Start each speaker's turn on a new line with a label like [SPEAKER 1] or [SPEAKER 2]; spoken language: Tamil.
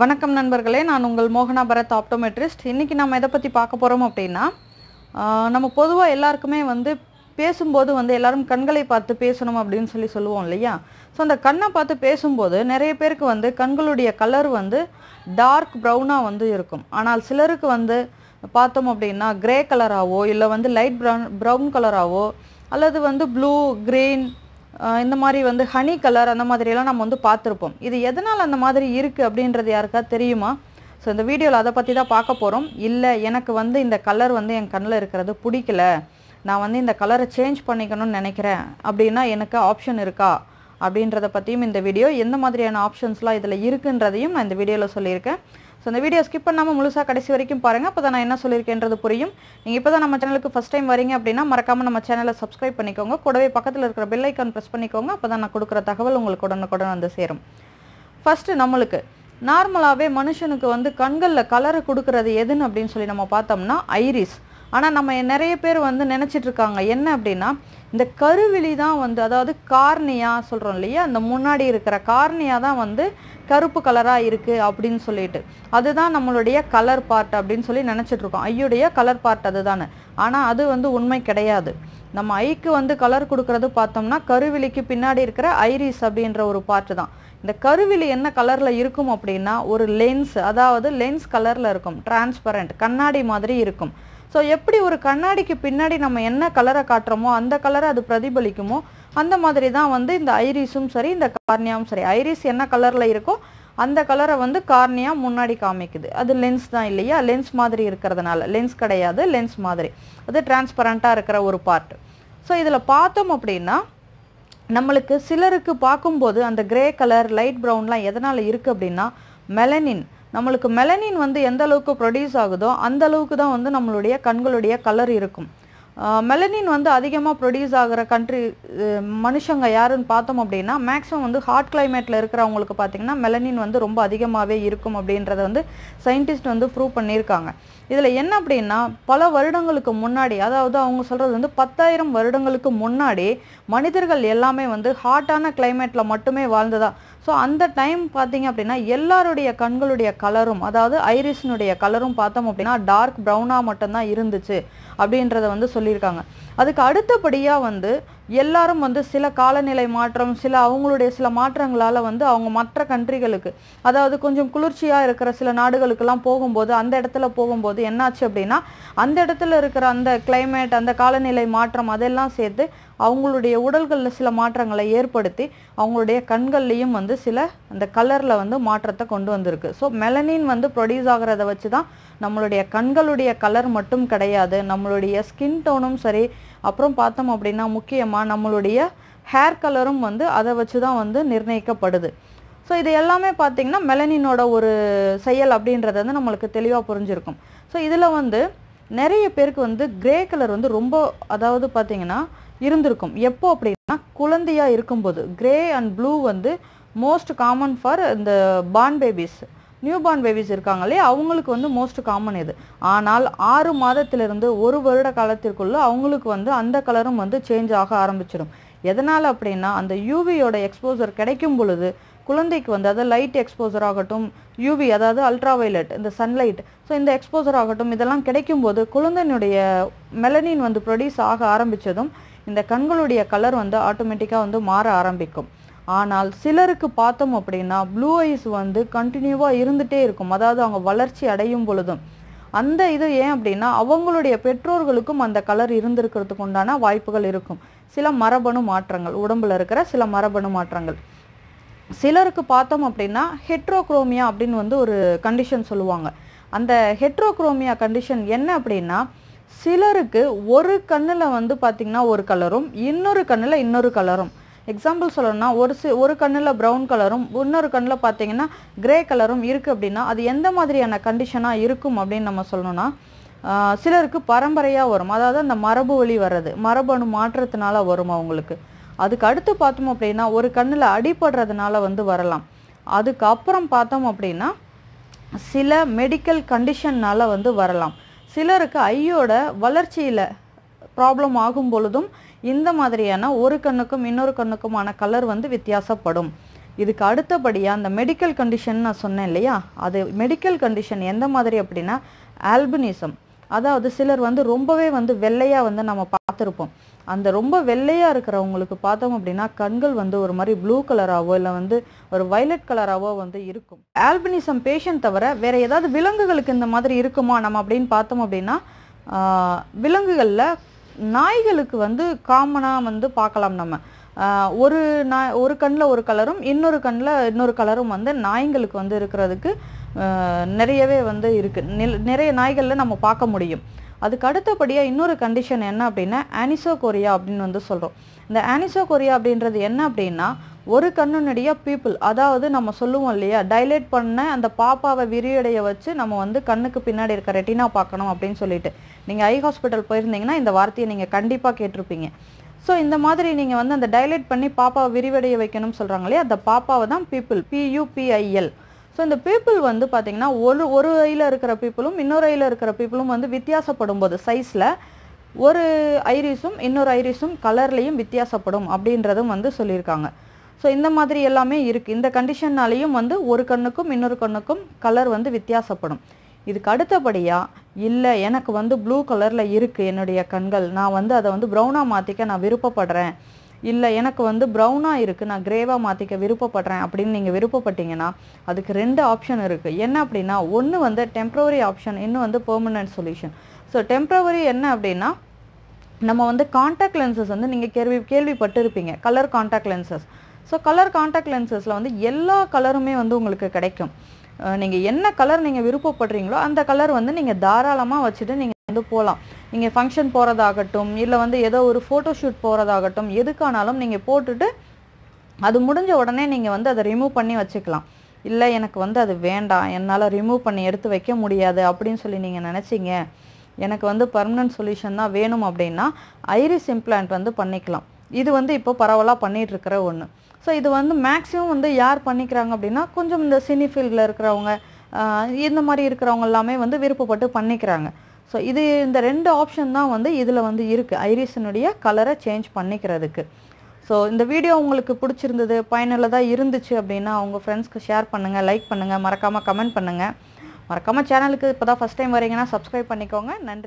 [SPEAKER 1] வணக்கம் நண்பர்களே நான் உங்கள் மோகனா பரத் ஆப்டோமெட்ரிஸ்ட் இன்றைக்கி நம்ம எதை பற்றி பார்க்க போகிறோம் அப்படின்னா நம்ம பொதுவாக எல்லாருக்குமே வந்து பேசும்போது வந்து எல்லாரும் கண்களை பார்த்து பேசணும் அப்படின்னு சொல்லி சொல்லுவோம் இல்லையா ஸோ அந்த கண்ணை பார்த்து பேசும்போது நிறைய பேருக்கு வந்து கண்களுடைய கலர் வந்து டார்க் ப்ரௌனாக வந்து இருக்கும் ஆனால் சிலருக்கு வந்து பார்த்தோம் அப்படின்னா கிரே கலராகவோ இல்லை வந்து லைட் ப்ரௌன் ப்ரௌன் கலராகவோ அல்லது வந்து ப்ளூ க்ரீன் இந்த மாதிரி வந்து ஹனி கலர் அந்த மாதிரியெல்லாம் நம்ம வந்து பார்த்துருப்போம் இது எதனால் அந்த மாதிரி இருக்குது அப்படின்றது யாருக்கா தெரியுமா ஸோ இந்த வீடியோவில் அதை பற்றி தான் பார்க்க போகிறோம் இல்லை எனக்கு வந்து இந்த கலர் வந்து என் கண்ணில் இருக்கிறது பிடிக்கல நான் வந்து இந்த கலரை சேஞ்ச் பண்ணிக்கணும்னு நினைக்கிறேன் அப்படின்னா எனக்கு ஆப்ஷன் இருக்கா அப்படின்றத பற்றியும் இந்த வீடியோ எந்த மாதிரியான ஆப்ஷன்ஸ்லாம் இதில் இருக்குன்றதையும் நான் இந்த வீடியோவில் சொல்லியிருக்கேன் ஸோ இந்த வீடியோ ஸ்கிப் பண்ணாமல் முழுசாக கடைசி வரைக்கும் பாருங்கள் அப்போ தான் நான் என்ன சொல்லியிருக்கேன்றது புரியும் நீங்கள் இப்போ தான் நம்ம சேனலுக்கு ஃபஸ்ட் டைம் வரீங்க அப்படின்னா மறக்காமல் நம்ம சேனலை சப்ஸ்கிரைப் பண்ணிக்கோங்க கூடவே பக்கத்தில் இருக்கிற பெல் ஐக்கான் ப்ரெஸ் பண்ணிக்கோங்க அப்போ தான் நான் கொடுக்குற தகவல் உங்களுக்கு உடனுக்குடன் வந்து சேரும் ஃபஸ்ட்டு நம்மளுக்கு நார்மலாகவே மனுஷனுக்கு வந்து கண்களில் கலரை கொடுக்கறது எதுன்னு அப்படின்னு சொல்லி நம்ம பார்த்தோம்னா ஐரிஸ் ஆனால் நம்ம நிறைய பேர் வந்து இருக்காங்க என்ன அப்படின்னா இந்த கருவிழி தான் வந்து அதாவது கார்னியா சொல்கிறோம் இல்லையா அந்த முன்னாடி இருக்கிற கார்னியா தான் வந்து கருப்பு கலராக இருக்குது அப்படின்னு சொல்லிட்டு அதுதான் நம்மளுடைய கலர் பார்ட் அப்படின்னு சொல்லி நினச்சிட்ருக்கோம் ஐயுடைய கலர் பார்ட் அது தானே ஆனால் அது வந்து உண்மை கிடையாது நம்ம ஐக்கு வந்து கலர் கொடுக்கறது பார்த்தோம்னா கருவிழிக்கு பின்னாடி இருக்கிற ஐரிஸ் அப்படின்ற ஒரு பார்ட்டு தான் இந்த கருவிழி என்ன கலரில் இருக்கும் அப்படின்னா ஒரு லென்ஸ் அதாவது லென்ஸ் கலரில் இருக்கும் டிரான்ஸ்பரண்ட் கண்ணாடி மாதிரி இருக்கும் ஸோ எப்படி ஒரு கண்ணாடிக்கு பின்னாடி நம்ம என்ன கலரை காட்டுறோமோ அந்த கலரை அது பிரதிபலிக்குமோ அந்த மாதிரி தான் வந்து இந்த ஐரிஸும் சரி இந்த கார்னியாவும் சரி ஐரிஸ் என்ன கலரில் இருக்கோ அந்த கலரை வந்து கார்னியா முன்னாடி காமிக்குது அது லென்ஸ் தான் இல்லையா லென்ஸ் மாதிரி இருக்கிறதுனால லென்ஸ் கிடையாது லென்ஸ் மாதிரி அது டிரான்ஸ்பரண்ட்டாக இருக்கிற ஒரு பார்ட் ஸோ இதில் பார்த்தோம் அப்படின்னா நம்மளுக்கு சிலருக்கு பார்க்கும்போது அந்த கிரே கலர் லைட் ப்ரௌன்லாம் எதனால் இருக்குது அப்படின்னா மெலனின் நம்மளுக்கு மெலனின் வந்து எந்த அளவுக்கு ப்ரொடியூஸ் ஆகுதோ அந்த அளவுக்கு தான் வந்து நம்மளுடைய கண்களுடைய கலர் இருக்கும் மெலனின் வந்து அதிகமாக ப்ரொடியூஸ் ஆகிற கண்ட்ரி மனுஷங்க யாருன்னு பார்த்தோம் அப்படின்னா மேக்ஸிமம் வந்து ஹாட் கிளைமேட்டில் இருக்கிறவங்களுக்கு பார்த்திங்கன்னா மெலனின் வந்து ரொம்ப அதிகமாகவே இருக்கும் அப்படின்றத வந்து சயின்டிஸ்ட் வந்து ப்ரூவ் பண்ணியிருக்காங்க இதில் என்ன அப்படின்னா பல வருடங்களுக்கு முன்னாடி அதாவது அவங்க சொல்கிறது வந்து பத்தாயிரம் வருடங்களுக்கு முன்னாடி மனிதர்கள் எல்லாமே வந்து ஹாட்டான கிளைமேட்டில் மட்டுமே வாழ்ந்ததா ஸோ அந்த டைம் பார்த்தீங்க அப்படின்னா எல்லாருடைய கண்களுடைய கலரும் அதாவது ஐரிஸ்னுடைய கலரும் பார்த்தோம் அப்படின்னா டார்க் ப்ரௌனாக மட்டும்தான் இருந்துச்சு அப்படின்றத வந்து சொல்லியிருக்காங்க அதுக்கு அடுத்தபடியாக வந்து எல்லாரும் வந்து சில காலநிலை மாற்றம் சில அவங்களுடைய சில மாற்றங்களால் வந்து அவங்க மற்ற கண்ட்ரிகளுக்கு அதாவது கொஞ்சம் குளிர்ச்சியாக இருக்கிற சில நாடுகளுக்கெல்லாம் போகும்போது அந்த இடத்துல போகும்போது என்னாச்சு அப்படின்னா அந்த இடத்துல இருக்கிற அந்த கிளைமேட் அந்த காலநிலை மாற்றம் அதெல்லாம் சேர்த்து அவங்களுடைய உடல்களில் சில மாற்றங்களை ஏற்படுத்தி அவங்களுடைய கண்கள்லேயும் வந்து சில அந்த கலரில் வந்து மாற்றத்தை கொண்டு வந்திருக்கு ஸோ மெலனின் வந்து ப்ரொடியூஸ் ஆகிறத வச்சு தான் நம்மளுடைய கண்களுடைய கலர் மட்டும் கிடையாது நம்மளுடைய ஸ்கின் டோனும் சரி அப்புறம் பார்த்தோம் அப்படின்னா முக்கியமாக நம்மளுடைய ஹேர் கலரும் வந்து அதை வச்சு தான் வந்து நிர்ணயிக்கப்படுது ஸோ இது எல்லாமே பார்த்திங்கன்னா மெலனினோட ஒரு செயல் அப்படின்றது வந்து நம்மளுக்கு தெளிவாக புரிஞ்சிருக்கும் ஸோ இதில் வந்து நிறைய பேருக்கு வந்து கிரே கலர் வந்து ரொம்ப அதாவது பார்த்திங்கன்னா இருந்திருக்கும் எப்போ அப்படின்னா குழந்தையாக இருக்கும்போது கிரே அண்ட் ப்ளூ வந்து மோஸ்ட் காமன் ஃபார் இந்த பான் பேபிஸ் நியூபார்ன் பேபிஸ் இருக்காங்க இல்லையா அவங்களுக்கு வந்து மோஸ்ட் காமன் இது ஆனால் ஆறு மாதத்திலிருந்து ஒரு வருட காலத்திற்குள்ளே அவங்களுக்கு வந்து அந்த கலரும் வந்து சேஞ்ச் ஆக ஆரம்பிச்சிடும் எதனால் அப்படின்னா அந்த யூவியோட எக்ஸ்போசர் கிடைக்கும் பொழுது குழந்தைக்கு வந்து அதாவது லைட் எக்ஸ்போசர் ஆகட்டும் யூவி அதாவது அல்ட்ரா வயலட் இந்த சன்லைட் ஸோ இந்த எக்ஸ்போசர் ஆகட்டும் இதெல்லாம் கிடைக்கும்போது குழந்தையினுடைய மெலனின் வந்து ப்ரொடியூஸ் ஆக ஆரம்பித்ததும் இந்த கண்களுடைய கலர் வந்து ஆட்டோமேட்டிக்காக வந்து மாற ஆரம்பிக்கும் ஆனால் சிலருக்கு பார்த்தோம் அப்படின்னா ப்ளூ ஐஸ் வந்து கண்டினியூவாக இருந்துகிட்டே இருக்கும் அதாவது அவங்க வளர்ச்சி அடையும் பொழுதும் அந்த இது ஏன் அப்படின்னா அவங்களுடைய பெற்றோர்களுக்கும் அந்த கலர் இருந்திருக்கிறதுக்கு உண்டான வாய்ப்புகள் இருக்கும் சில மரபணு மாற்றங்கள் உடம்புல இருக்கிற சில மரபணு மாற்றங்கள் சிலருக்கு பார்த்தோம் அப்படின்னா ஹெட்ரோக்ரோமியா அப்படின்னு வந்து ஒரு கண்டிஷன் சொல்லுவாங்க அந்த ஹெட்ரோக்ரோமியா கண்டிஷன் என்ன அப்படின்னா சிலருக்கு ஒரு கண்ணில் வந்து பார்த்திங்கன்னா ஒரு கலரும் இன்னொரு கண்ணில் இன்னொரு கலரும் எக்ஸாம்பிள் சொல்லணும்னா ஒரு சி ஒரு கண்ணில் ப்ரௌன் கலரும் இன்னொரு கண்ணில் பார்த்தீங்கன்னா கிரே கலரும் இருக்குது அப்படின்னா அது எந்த மாதிரியான கண்டிஷனாக இருக்கும் அப்படின்னு நம்ம சொல்லணும்னா சிலருக்கு பரம்பரையாக வரும் அதாவது அந்த மரபு வழி வர்றது மரபணு மாற்றத்தினால வரும் அவங்களுக்கு அதுக்கு அடுத்து பார்த்தோம் அப்படின்னா ஒரு கண்ணில் அடிபடுறதுனால வந்து வரலாம் அதுக்கப்புறம் பார்த்தோம் அப்படின்னா சில மெடிக்கல் கண்டிஷன்னால் வந்து வரலாம் சிலருக்கு ஐயோட வளர்ச்சியில் ப்ராப்ளம் ஆகும் பொழுதும் இந்த மாதிரியான ஒரு கண்ணுக்கும் இன்னொரு கண்ணுக்குமான கலர் வந்து வித்தியாசப்படும் இதுக்கு அடுத்தபடியாக அந்த மெடிக்கல் கண்டிஷன் நான் சொன்னேன் இல்லையா அது மெடிக்கல் கண்டிஷன் எந்த மாதிரி அப்படின்னா ஆல்பினிசம் அதாவது சிலர் வந்து ரொம்பவே வந்து வெள்ளையாக வந்து நம்ம பார்த்துருப்போம் அந்த ரொம்ப வெள்ளையாக இருக்கிறவங்களுக்கு பார்த்தோம் அப்படின்னா கண்கள் வந்து ஒரு மாதிரி ப்ளூ கலராகவோ இல்லை வந்து ஒரு வைலட் கலராகவோ வந்து இருக்கும் ஆல்பினிசம் பேஷண்ட் தவிர வேறு ஏதாவது விலங்குகளுக்கு இந்த மாதிரி இருக்குமா நம்ம அப்படின்னு பார்த்தோம் அப்படின்னா விலங்குகளில் நாய்களுக்கு வந்து காமனாக வந்து பார்க்கலாம் நம்ம ஒரு நாய் ஒரு கண்ணில் ஒரு கலரும் இன்னொரு கண்ணில் இன்னொரு கலரும் வந்து நாய்களுக்கு வந்து இருக்கிறதுக்கு நிறையவே வந்து இருக்குது நிறைய நாய்களில் நம்ம பார்க்க முடியும் அதுக்கு அடுத்தபடியாக இன்னொரு கண்டிஷன் என்ன அப்படின்னா ஆனிசோ கொரியா அப்படின்னு வந்து சொல்கிறோம் இந்த ஆனிசோ கொரியா அப்படின்றது என்ன அப்படின்னா ஒரு கண்ணுனடியாக பீப்புள் அதாவது நம்ம சொல்லுவோம் இல்லையா டைலேட் பண்ண அந்த பாப்பாவை விரியடைய வச்சு நம்ம வந்து கண்ணுக்கு பின்னாடி இருக்க ரெட்டினா பார்க்கணும் அப்படின்னு சொல்லிட்டு நீங்கள் ஐ ஹாஸ்பிட்டல் போயிருந்தீங்கன்னா இந்த வார்த்தையை நீங்கள் கண்டிப்பாக கேட்டிருப்பீங்க ஸோ இந்த மாதிரி நீங்கள் வந்து அந்த டைலைட் பண்ணி பாப்பாவை விரிவடைய வைக்கணும்னு சொல்கிறாங்க இல்லையா அந்த பாப்பாவை தான் பீப்புள் பியூபிஐஎல் ஸோ இந்த பீப்புள் வந்து பார்த்தீங்கன்னா ஒரு ஒரு ஐயில் இருக்கிற பீப்புளும் இன்னொரு ஐயில் இருக்கிற பீப்புளும் வந்து வித்தியாசப்படும் போது சைஸில் ஒரு ஐரிஸும் இன்னொரு ஐரிஸும் கலர்லேயும் வித்தியாசப்படும் அப்படின்றதும் வந்து சொல்லியிருக்காங்க ஸோ இந்த மாதிரி எல்லாமே இருக்குது இந்த கண்டிஷன்னாலேயும் வந்து ஒரு கண்ணுக்கும் இன்னொரு கண்ணுக்கும் கலர் வந்து வித்தியாசப்படும் இதுக்கு அடுத்தபடியாக இல்லை எனக்கு வந்து ப்ளூ கலரில் இருக்குது என்னுடைய கண்கள் நான் வந்து அதை வந்து ப்ரௌனாக மாற்றிக்க நான் விருப்பப்படுறேன் இல்லை எனக்கு வந்து ப்ரௌனாக இருக்குது நான் கிரேவாக மாற்றிக்க விருப்பப்படுறேன் அப்படின்னு நீங்கள் விருப்பப்பட்டீங்கன்னா அதுக்கு ரெண்டு ஆப்ஷன் இருக்குது என்ன அப்படின்னா ஒன்று வந்து டெம்ப்ரவரி ஆப்ஷன் இன்னும் வந்து பெர்மனன்ட் சொல்யூஷன் ஸோ டெம்ப்ரவரி என்ன அப்படின்னா நம்ம வந்து காண்டாக்ட் லென்சஸ் வந்து நீங்கள் கேள்வி கேள்விப்பட்டிருப்பீங்க colour contact lenses so colour contact லென்சஸில் வந்து எல்லா கலருமே வந்து உங்களுக்கு கிடைக்கும் நீங்கள் என்ன கலர் நீங்கள் விருப்பப்படுறீங்களோ அந்த கலர் வந்து நீங்கள் தாராளமாக வச்சுட்டு நீங்கள் வந்து போகலாம் நீங்கள் ஃபங்க்ஷன் போகிறதாகட்டும் இல்லை வந்து ஏதோ ஒரு ஃபோட்டோஷூட் போகிறதாகட்டும் எதுக்கானாலும் நீங்கள் போட்டுட்டு அது முடிஞ்ச உடனே நீங்கள் வந்து அதை ரிமூவ் பண்ணி வச்சுக்கலாம் இல்லை எனக்கு வந்து அது வேண்டாம் என்னால் ரிமூவ் பண்ணி எடுத்து வைக்க முடியாது அப்படின்னு சொல்லி நீங்கள் நினச்சிங்க எனக்கு வந்து பர்மனன்ட் சொல்யூஷன் தான் வேணும் அப்படின்னா ஐரிஸ் இம்ப்ளான்ட் வந்து பண்ணிக்கலாம் இது வந்து இப்போ பரவலாக பண்ணிகிட்ருக்கிற ஒன்று ஸோ இது வந்து மேக்ஸிமம் வந்து யார் பண்ணிக்கிறாங்க அப்படின்னா கொஞ்சம் இந்த சினி ஃபீல்டில் இருக்கிறவங்க இந்த மாதிரி இருக்கிறவங்க எல்லாமே வந்து விருப்பப்பட்டு பண்ணிக்கிறாங்க ஸோ இது இந்த ரெண்டு ஆப்ஷன் தான் வந்து இதில் வந்து இருக்குது ஐரிஸினுடைய கலரை சேஞ்ச் பண்ணிக்கிறதுக்கு ஸோ இந்த வீடியோ உங்களுக்கு பிடிச்சிருந்தது பயனுள்ளதாக இருந்துச்சு அப்படின்னா உங்கள் ஃப்ரெண்ட்ஸ்க்கு ஷேர் பண்ணுங்கள் லைக் பண்ணுங்கள் மறக்காமல் கமெண்ட் பண்ணுங்கள் மறக்காமல் சேனலுக்கு இப்போ தான் ஃபஸ்ட் டைம் வரீங்கன்னா சப்ஸ்கிரைப் பண்ணிக்கோங்க நன்றி